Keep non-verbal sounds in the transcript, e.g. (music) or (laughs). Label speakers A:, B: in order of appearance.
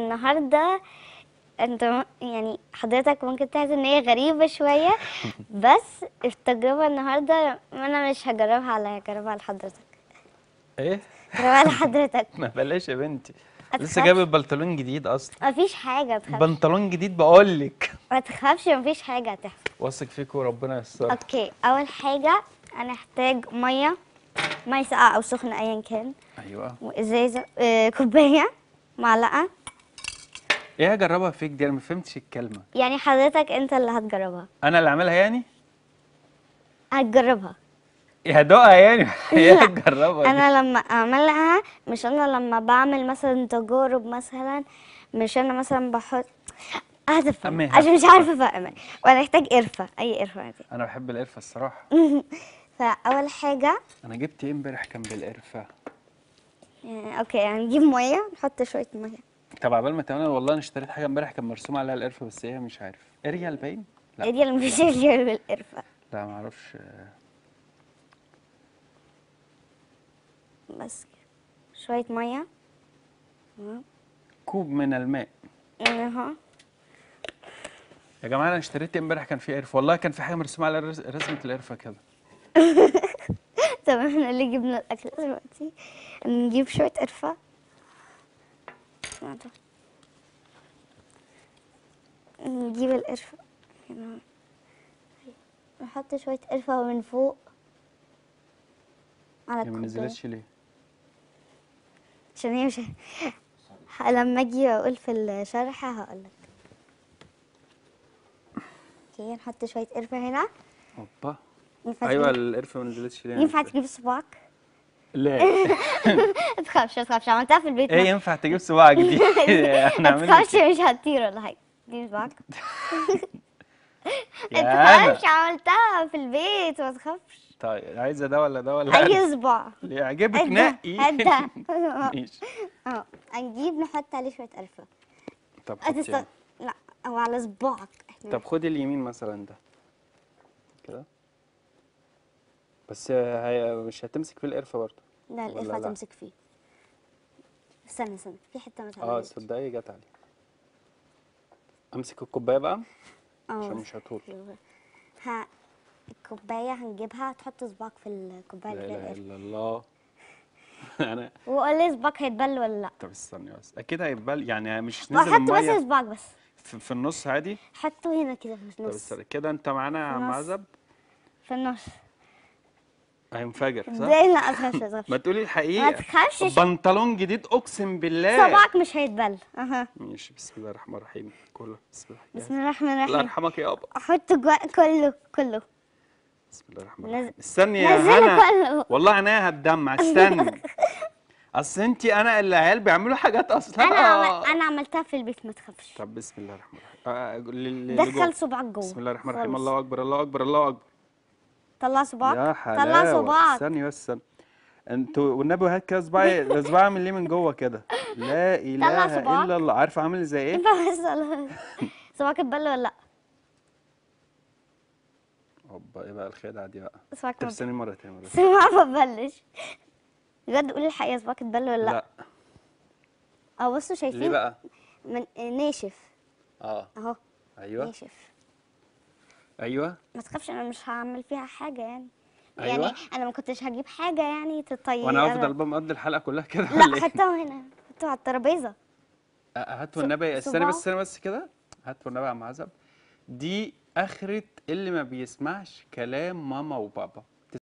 A: النهارده انت يعني حضرتك ممكن تحس ان هي غريبه شويه (laughs) بس التجربه النهارده انا مش هجربها على هجربها على حضرتك
B: ايه هجربها على (laughs) حضرتك ما بلاش يا بنتي لسه جايب البنطلون جديد اصلا
A: مفيش حاجه تخاف
B: بنطلون جديد بقول لك
A: ما تخافش مفيش حاجه هتحصل
B: واثق فيك وربنا يستر
A: اوكي اول حاجه انا احتاج ميه ميه ساقعه او سخنه ايا كان ايوه وازازه آه كوبايه معلقه
B: ايه هجربها فيك دي انا ما فهمتش الكلمه
A: يعني حضرتك انت اللي هتجربها
B: انا اللي اعملها يعني
A: هتجربها
B: يا هدوقها يعني (laughs) هي هتجربها انا
A: لما اعملها مش انا لما بعمل مثلا تجارب مثلا مش انا مثلا بحط اهدف
B: عشان مش عارفه
A: افهم وانا احتاج قرفه
B: اي قرفه دي انا بحب القرفه الصراحه
A: (laughs) فاول حاجه
B: انا جبت ايه امبارح كان بالقرفه
A: آه، اوكي يعني ميه نحط شويه ميه
B: طب عبال ما تمام والله انا اشتريت حاجه امبارح كان مرسوم عليها القرفه بس هي مش عارف اريال باين لا اريال مش اريال بالقرفه لا ما اعرفش بس
A: شويه ميه
B: كوب من الماء اها يا جماعه انا اشتريت إيه امبارح كان في قرف والله كان في حاجه مرسومه على رسمه القرفه كده (laughs)
A: طب احنا اللي جبنا الاكل دلوقتي نجيب شويه قرفه شويه نجيب القرفة يعني هنا نحط شوية قرفة من فوق
B: على يعني ما نزلتش ليه؟
A: عشان هي مش لما اجي اقول في الشرح هقولك اوكي نحط شوية قرفة هنا اوبا ايوه
B: القرفة ما نزلتش ليه؟ ينفع تجيب صباعك؟ لا
A: (laughs) تخافش ما تخافش عملتها في البيت ايه ينفع
B: تجيب صباع جديد (laughs) (laughs) ما إيه؟ تخافش مش
A: هتطير ولا حاجه دي صباعك
B: (laughs) انت تخافش
A: عملتها في البيت ما تخافش
B: طيب عايزه ده ولا ده ولا اي صباع يعجبك نقي هات
A: ماشي اه هنجيب نحط عليه شويه الفه
B: طب أتست...
A: لا هو على صباعك طب خد
B: اليمين مثلا ده كده بس هي مش هتمسك في القرفه برضه لا القرفه هتمسك
A: فيه استنى استنى في حته ما اه
B: تصدقي جت علي امسك الكوبايه بقى اه عشان مش هطول
A: ها الكوبايه هنجيبها تحط صباعك في الكوبايه لا اله
B: الا الله (laughs) انا
A: وقول لي صباعك هيتبل ولا لا
B: طب استنى بس اكيد هيتبل يعني مش آه، نزل الميه حط بس صباعك بس في, النص عادي
A: حطه هنا كده في النص
B: طب كده انت معانا يا عم عزب في النص هينفجر صح؟ ازاي
A: لا اخافش اخافش
B: ما تقولي الحقيقه ما تخافش بنطلون جديد اقسم بالله صباعك
A: مش هيتبل اها
B: ماشي بسم الله الرحمن الرحيم كله بسم الله الرحمن بسم الله الرحمن الرحيم الله يرحمك يا ابا
A: احط جوا كله كله
B: بسم الله الرحمن الرحيم استني يا هنا والله عينيا هتدمع استني اصل انت انا العيال بيعملوا حاجات اصلا انا عمل... آه.
A: انا عملتها في البيت ما تخافش
B: طب بسم الله الرحمن الرحيم آه... دخل صباعك جوه بسم الله الرحمن الرحيم الله اكبر الله اكبر الله اكبر
A: طلع صباعك يا طلع صباعك
B: استني بس انتوا والنبي وهات كده صباعي (laughs) صباعي من ليه من جوه كده لا اله الا الله عارفه عامل زي ايه؟
A: صباعك اتبل ولا لا؟
B: هوبا ايه بقى الخدعه دي بقى؟ صباعك استني مره تاني ما
A: اتبلش بجد قولي الحقيقه صباعك اتبل ولا لا؟ لا اه بصوا شايفين ليه بقى؟ من ناشف
B: اه اهو ايوه ناشف ايوه
A: ما تخافش انا مش هعمل فيها حاجه يعني, يعني أيوة. يعني انا ما كنتش هجيب حاجه يعني تطيب وانا افضل
B: بقى مقضي الحلقه كلها كده لا إيه؟
A: حطها هنا حطها على الترابيزه
B: هات والنبي استني بس استني بس كده هات والنبي يا عم عزب دي اخره اللي ما بيسمعش كلام ماما وبابا